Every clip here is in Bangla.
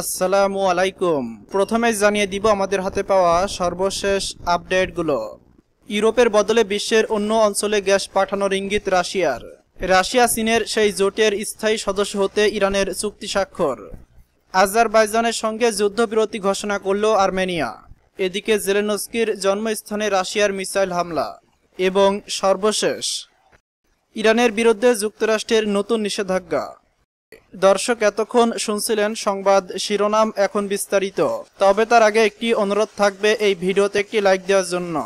আসসালামু আলাইকুম প্রথমে জানিয়ে দিব আমাদের হাতে পাওয়া সর্বশেষ আপডেটগুলো ইউরোপের বদলে বিশ্বের অন্য অঞ্চলে গ্যাস পাঠানোর ইঙ্গিত রাশিয়ার রাশিয়া চীনের সেই জোটের স্থায়ী সদস্য হতে ইরানের চুক্তি স্বাক্ষর আজারবাইজানের সঙ্গে যুদ্ধবিরতি ঘোষণা করল আর্মেনিয়া এদিকে জেলেনস্কির জন্মস্থানে রাশিয়ার মিসাইল হামলা এবং সর্বশেষ ইরানের বিরুদ্ধে যুক্তরাষ্ট্রের নতুন নিষেধাজ্ঞা দর্শক এতক্ষণ শুনছিলেন সংবাদ শিরোনাম এখন বিস্তারিত তবে তার আগে একটি অনুরোধ থাকবে এই ভিডিওতে একটি লাইক দেওয়ার জন্য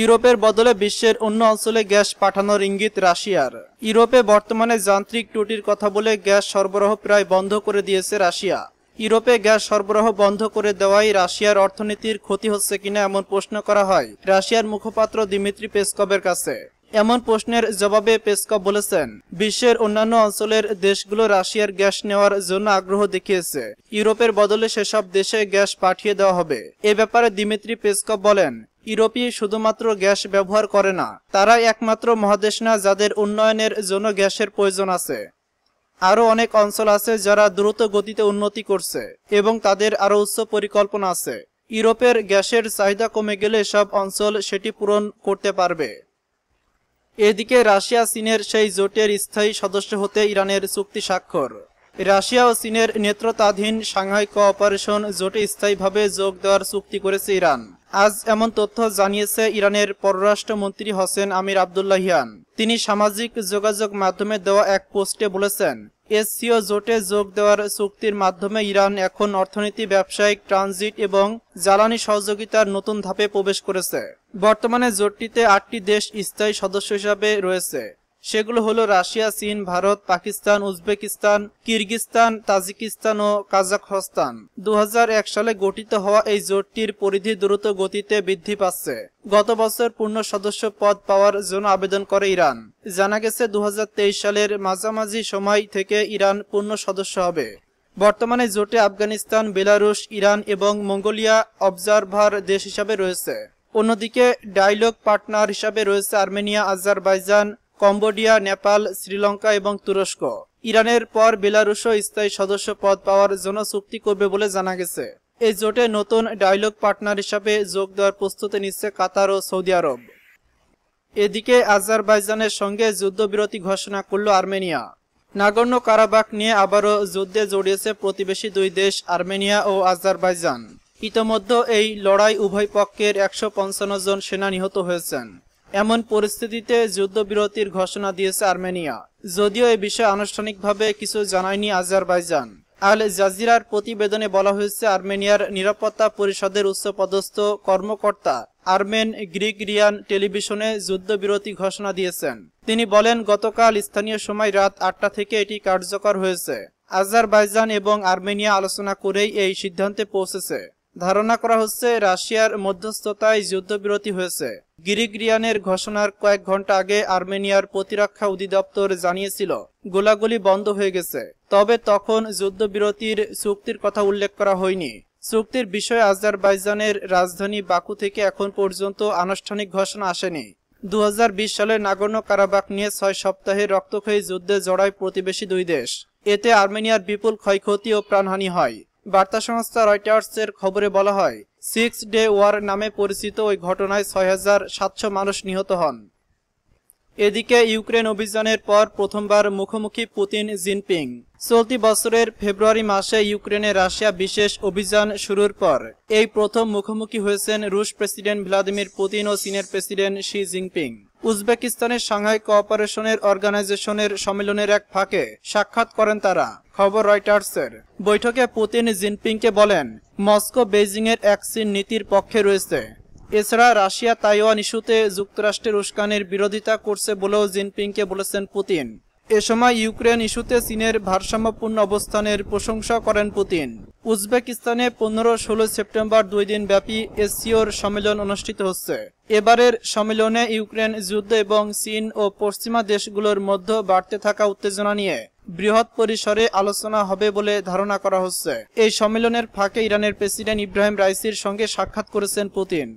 ইউরোপের বদলে বিশ্বের অন্য অঞ্চলে গ্যাস পাঠানোর ইঙ্গিত রাশিয়ার ইউরোপে বর্তমানে যান্ত্রিক ত্রুটির কথা বলে গ্যাস সরবরাহ প্রায় বন্ধ করে দিয়েছে রাশিয়া ইউরোপে গ্যাস সরবরাহ বন্ধ করে দেওয়াই রাশিয়ার অর্থনীতির ক্ষতি হচ্ছে কিনা এমন প্রশ্ন করা হয় রাশিয়ার মুখপাত্র দিমিত্রি পেসকবের কাছে এমন প্রশ্নের জবাবে পেসকপ বলেছেন বিশ্বের অন্যান্য অঞ্চলের দেশগুলো রাশিয়ার গ্যাস নেওয়ার জন্য আগ্রহ দেখিয়েছে ইউরোপের বদলে সেসব দেশে গ্যাস পাঠিয়ে দেওয়া হবে এ ব্যাপারে দিমিত্রি পেসকপ বলেন ইউরোপীয় শুধুমাত্র গ্যাস ব্যবহার করে না তারা একমাত্র মহাদেশ না যাদের উন্নয়নের জন্য গ্যাসের প্রয়োজন আছে আরও অনেক অঞ্চল আছে যারা দ্রুত গতিতে উন্নতি করছে এবং তাদের আরও উচ্চ পরিকল্পনা আছে ইউরোপের গ্যাসের চাহিদা কমে গেলে সব অঞ্চল সেটি পূরণ করতে পারবে এদিকে রাশিয়া চীনের সেই জোটের স্থায়ী সদস্য হতে ইরানের চুক্তি স্বাক্ষর রাশিয়া ও চীনের নেতৃত্বাধীন সাংহাই কোঅপারেশন জোটে স্থায়ীভাবে যোগ দেওয়ার চুক্তি করেছে ইরান আজ এমন তথ্য জানিয়েছে ইরানের পররাষ্ট্রমন্ত্রী হোসেন আমির আবদুল্লাহিয়ান তিনি সামাজিক যোগাযোগ মাধ্যমে দেওয়া এক পোস্টে বলেছেন এসসিও জোটে যোগ দেওয়ার চুক্তির মাধ্যমে ইরান এখন অর্থনীতি ব্যবসায়িক ট্রানজিট এবং জ্বালানি সহযোগিতার নতুন ধাপে প্রবেশ করেছে বর্তমানে জোটটিতে আটটি দেশ স্থায়ী সদস্য হিসাবে রয়েছে সেগুলো হলো রাশিয়া চীন Bharat Pakistan Uzbekistan Kyrgyzstan Tajikistan ও কাজাখস্তান দু সালে গঠিত হওয়া এই জোটটির পরিধি দ্রুত গতিতে বৃদ্ধি পাচ্ছে গত বছর পূর্ণ সদস্য পদ পাওয়ার জন্য আবেদন করে ইরান জানা গেছে দু সালের মাঝামাঝি সময় থেকে ইরান পূর্ণ সদস্য হবে বর্তমানে জোটে আফগানিস্তান বেলারুশ ইরান এবং মঙ্গোলিয়া অবজারভার দেশ হিসাবে রয়েছে অন্যদিকে ডায়লগ পার্টনার হিসাবে রয়েছে Armenia Azerbaijan Cambodia Nepal Sri Lanka এবং তুরস্ক ইরানের পর বেলারুশও স্থায়ী সদস্য পদ পাওয়ার জন্য চুক্তি করবে বলে জানা গেছে এই জোটে নতুন ডায়লগ পার্টনার হিসাবে যোগ দেওয়ার প্রস্তুতি নিচ্ছে কাতার ও সৌদি আরব এদিকে আজারবাইজানের সঙ্গে যুদ্ধবিরতি ঘোষণা করল আর্মেনিয়া নাগর্ণ কারাবাক নিয়ে আবারও যুদ্ধে জড়িয়েছে প্রতিবেশী দুই দেশ আর্মেনিয়া ও আজারবাইজান ইতোমধ্যে এই লড়াই উভয় পক্ষের একশো জন সেনা নিহত হয়েছেন এমন পরিস্থিতিতে যুদ্ধবিরতির ঘোষণা দিয়েছে আর্মেনিয়া যদিও এ বিষয়ে আনুষ্ঠানিকভাবে কিছু জানায়নি আজারবাইজান আল জাজিরার প্রতিবেদনে বলা হয়েছে আর্মেনিয়ার নিরাপত্তা পরিষদের উচ্চপদস্থ কর্মকর্তা আর্মেন গ্রিক রিয়ান টেলিভিশনে যুদ্ধবিরতি ঘোষণা দিয়েছেন তিনি বলেন গতকাল স্থানীয় সময় রাত আটটা থেকে এটি কার্যকর হয়েছে আজারবাইজান এবং আর্মেনিয়া আলোচনা করেই এই সিদ্ধান্তে পৌঁছেছে ধারণা করা হচ্ছে রাশিয়ার মধ্যস্থতায় যুদ্ধবিরতি হয়েছে গিরিগ্রিয়ানের ঘোষণার কয়েক ঘন্টা আগে আর্মেনিয়ার প্রতিরক্ষা অধিদপ্তর জানিয়েছিল গোলাগুলি বন্ধ হয়ে গেছে তবে তখন যুদ্ধবিরতির চুক্তির কথা উল্লেখ করা হয়নি চুক্তির বিষয়ে আজারবাইজানের রাজধানী বাকু থেকে এখন পর্যন্ত আনুষ্ঠানিক ঘোষণা আসেনি দু সালে নাগর্ণ কারাবাক নিয়ে ছয় সপ্তাহে রক্তক্ষয়ী যুদ্ধে জড়ায় প্রতিবেশী দুই দেশ এতে আর্মেনিয়ার বিপুল ক্ষয়ক্ষতি ও প্রাণহানি হয় বার্তা সংস্থা রয়টার্সের খবরে বলা হয় সিক্স ডে ওয়ার নামে পরিচিত ওই ঘটনায় ছয় মানুষ নিহত হন এদিকে ইউক্রেন অভিযানের পর প্রথমবার মুখোমুখি পুতিন জিনপিং চলতি বছরের ফেব্রুয়ারি মাসে ইউক্রেনে রাশিয়া বিশেষ অভিযান শুরুর পর এই প্রথম মুখোমুখি হয়েছেন রুশ প্রেসিডেন্ট ভ্লাদিমির পুতিন ও চীনের প্রেসিডেন্ট শি জিনপিং উজবেকিস্তানের সাংহাই কোঅপারেশনের অর্গানাইজেশনের সম্মেলনের এক ফাঁকে সাক্ষাৎ করেন তারা খবর রয়টার্সের বৈঠকে পুতিন জিনপিংকে বলেন মস্কো বেজিংয়ের এক চীন নীতির পক্ষে রয়েছে এছাড়া রাশিয়া তাইওয়ান ইস্যুতে যুক্তরাষ্ট্রের উস্কানির বিরোধিতা করছে বলেও জিনপিংকে বলেছেন পুতিন এ সময় ইউক্রেন ইস্যুতে চীনের ভারসাম্যপূর্ণ অবস্থানের প্রশংসা করেন পুতিন উজবেকিস্তানে পনেরো ষোলো সেপ্টেম্বর দুই দিন ব্যাপী এসিওর সম্মেলন অনুষ্ঠিত হচ্ছে এবারের সম্মেলনে ইউক্রেন যুদ্ধ এবং চীন ও পশ্চিমা দেশগুলোর মধ্যে বাড়তে থাকা উত্তেজনা নিয়ে বৃহৎ পরিসরে আলোচনা হবে বলে ধারণা করা হচ্ছে এই সম্মেলনের ফাঁকে ইরানের প্রেসিডেন্ট ইব্রাহিম রাইসির সঙ্গে সাক্ষাৎ করেছেন পুতিন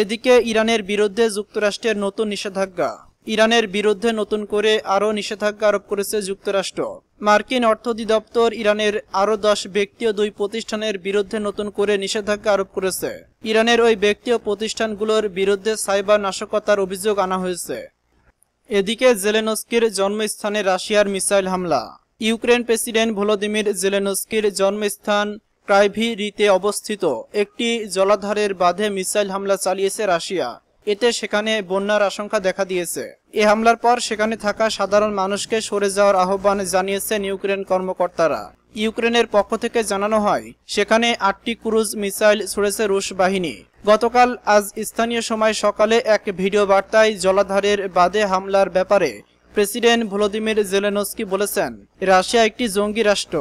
এদিকে ইরানের বিরুদ্ধে যুক্তরাষ্ট্রের নতুন নিষেধাজ্ঞা ইরানের বিরুদ্ধে নতুন করে আরও নিষেধাজ্ঞা আরোপ করেছে যুক্তরাষ্ট্র মার্কিন অর্থ অধিদপ্তর ইরানের আরও দশ ব্যক্তি ও দুই প্রতিষ্ঠানের বিরুদ্ধে নতুন করে নিষেধাজ্ঞা আরোপ করেছে ইরানের ওই ব্যক্তি ও প্রতিষ্ঠানগুলোর বিরুদ্ধে সাইবার নাশকতার অভিযোগ আনা হয়েছে এদিকে জেলেনস্কির জন্মস্থানে রাশিয়ার মিসাইল হামলা ইউক্রেন প্রেসিডেন্ট ভলোদিমির জেলেনস্কির জন্মস্থান ক্রাইভি রিতে অবস্থিত একটি জলাধারের বাঁধে মিসাইল হামলা চালিয়েছে রাশিয়া এতে সেখানে বন্যার আশঙ্কা দেখা দিয়েছে এ হামলার পর সেখানে থাকা সাধারণ মানুষকে সরে যাওয়ার আহ্বান জানিয়েছেন ইউক্রেন কর্মকর্তারা ইউক্রেনের পক্ষ থেকে জানানো হয় সেখানে আটটি ক্রুজ মিসাইল ছুড়েছে রুশ বাহিনী গতকাল আজ স্থানীয় সময় সকালে এক ভিডিও বার্তায় জলাধারের বাদে হামলার ব্যাপারে প্রেসিডেন্ট ভ্লোদিমির জেলেনস্কি বলেছেন রাশিয়া একটি জঙ্গি রাষ্ট্র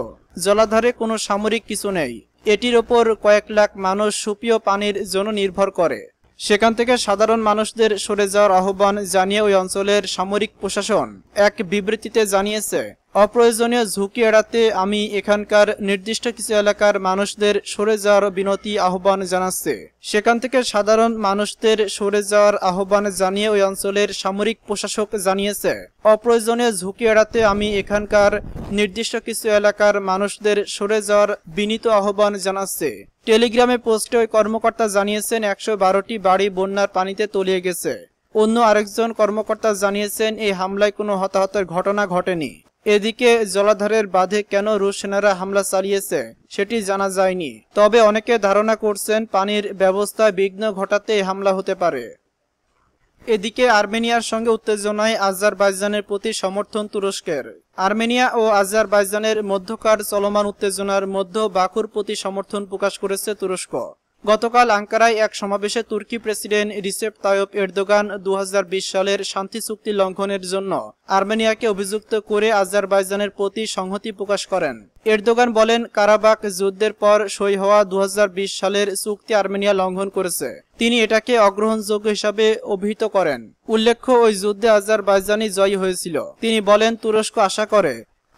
জলাধারে কোনো সামরিক কিছু নেই এটির ওপর কয়েক লাখ মানুষ সুপীয় পানির জন্য নির্ভর করে সেখান থেকে সাধারণ মানুষদের সরে যাওয়ার আহ্বান জানিয়ে ওই অঞ্চলের সামরিক প্রশাসন এক বিবৃতিতে জানিয়েছে অপ্রয়োজনীয় ঝুঁকি এড়াতে আমি এখানকার নির্দিষ্ট কিছু এলাকার মানুষদের সরে যাওয়ার বিনতি আহ্বান জানাচ্ছে সেখান থেকে সাধারণ মানুষদের সরে যাওয়ার আহ্বান জানিয়ে ওই অঞ্চলের সামরিক প্রশাসক জানিয়েছে অপ্রয়োজনীয় ঝুঁকি এড়াতে আমি এখানকার নির্দিষ্ট কিছু এলাকার মানুষদের সরে যাওয়ার বিনীত আহ্বান জানাচ্ছে টেলিগ্রামে পোস্টে ওই কর্মকর্তা জানিয়েছেন একশো বারোটি বাড়ি বন্যার পানিতে তলিয়ে গেছে অন্য আরেকজন কর্মকর্তা জানিয়েছেন এই হামলায় কোনো হতাহতের ঘটনা ঘটেনি এদিকে জলাধারের বাঁধে কেন রুশ সেনারা হামলা চালিয়েছে সেটি জানা যায়নি তবে অনেকে ধারণা করছেন পানির ব্যবস্থা বিঘ্ন ঘটাতে হামলা হতে পারে এদিকে আর্মেনিয়ার সঙ্গে উত্তেজনায় আজারবাইজানের প্রতি সমর্থন তুরস্কের আর্মেনিয়া ও আজারবাইজানের মধ্যকার চলমান উত্তেজনার মধ্যে বাকুর প্রতি সমর্থন প্রকাশ করেছে তুরস্ক গতকাল আঙ্কারায় এক সমাবেশে তুর্কি প্রেসিডেন্ট রিসেপ তায়ব এরদোগান দু সালের শান্তি চুক্তি লঙ্ঘনের জন্য আর্মেনিয়াকে অভিযুক্ত করে আজারবাইজানের প্রতি সংহতি প্রকাশ করেন এরদোগান বলেন কারাবাক যুদ্ধের পর সই হওয়া দু সালের চুক্তি আর্মেনিয়া লঙ্ঘন করেছে তিনি এটাকে অগ্রহণযোগ্য হিসাবে অভিহিত করেন উল্লেখ্য ওই যুদ্ধে আজারবাইজানই জয়ী হয়েছিল তিনি বলেন তুরস্ক আশা করে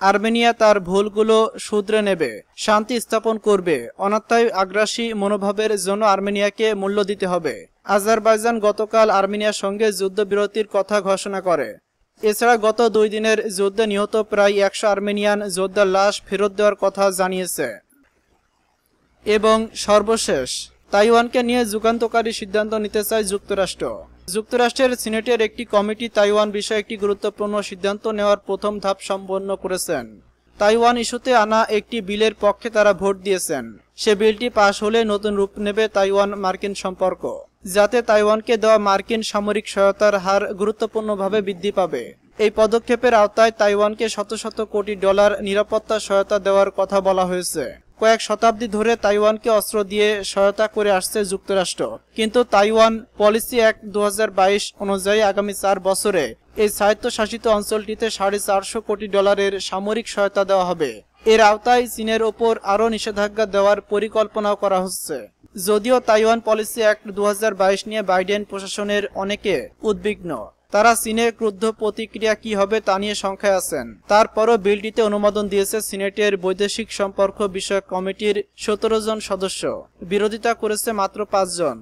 আর্মেনিয়া তার ভুলগুলো শুধরে নেবে শান্তি স্থাপন করবে অনাত্মায় আগ্রাসী মনোভাবের জন্য আর্মেনিয়াকে মূল্য দিতে হবে আজারবাইজান গতকাল আর্মেনিয়ার সঙ্গে যুদ্ধবিরতির কথা ঘোষণা করে এছাড়া গত দুই দিনের যুদ্ধে নিহত প্রায় একশো আর্মেনিয়ান যোদ্ধার লাশ ফেরত দেওয়ার কথা জানিয়েছে এবং সর্বশেষ তাইওয়ানকে নিয়ে যুগান্তকারী সিদ্ধান্ত নিতে চায় যুক্তরাষ্ট্র যুক্তরাষ্ট্রের সিনেটের একটি কমিটি তাইওয়ান বিষয়ে একটি গুরুত্বপূর্ণ সিদ্ধান্ত নেওয়ার প্রথম ধাপ সম্পন্ন করেছেন তাইওয়ান ইস্যুতে আনা একটি বিলের পক্ষে তারা ভোট দিয়েছেন সে বিলটি পাশ হলে নতুন রূপ নেবে তাইওয়ান মার্কিন সম্পর্ক যাতে তাইওয়ানকে দেওয়া মার্কিন সামরিক সহায়তার হার গুরুত্বপূর্ণভাবে বৃদ্ধি পাবে এই পদক্ষেপের আওতায় তাইওয়ানকে শত শত কোটি ডলার নিরাপত্তা সহায়তা দেওয়ার কথা বলা হয়েছে কয়েক শতাব্দী ধরে তাইওয়ানকে অস্ত্র দিয়ে সহায়তা করে আসছে যুক্তরাষ্ট্র কিন্তু তাইওয়ান পলিসি অ্যাক্ট দু অনুযায়ী আগামী চার বছরে এই স্বায়ত্তশাসিত অঞ্চলটিতে সাড়ে চারশো কোটি ডলারের সামরিক সহায়তা দেওয়া হবে এর আওতায় চীনের ওপর আরও নিষেধাজ্ঞা দেওয়ার পরিকল্পনাও করা হচ্ছে যদিও তাইওয়ান পলিসি অ্যাক্ট দু নিয়ে বাইডেন প্রশাসনের অনেকে উদ্বিগ্ন তারা চীনের ক্রুদ্ধ প্রতিক্রিয়া কি হবে তা নিয়ে সংখ্যায় আছেন তারপরও বিলটিতে অনুমোদন দিয়েছে সিনেটের বৈদেশিক সম্পর্ক বিষয়ক কমিটির সতেরো জন সদস্য বিরোধিতা করেছে মাত্র পাঁচজন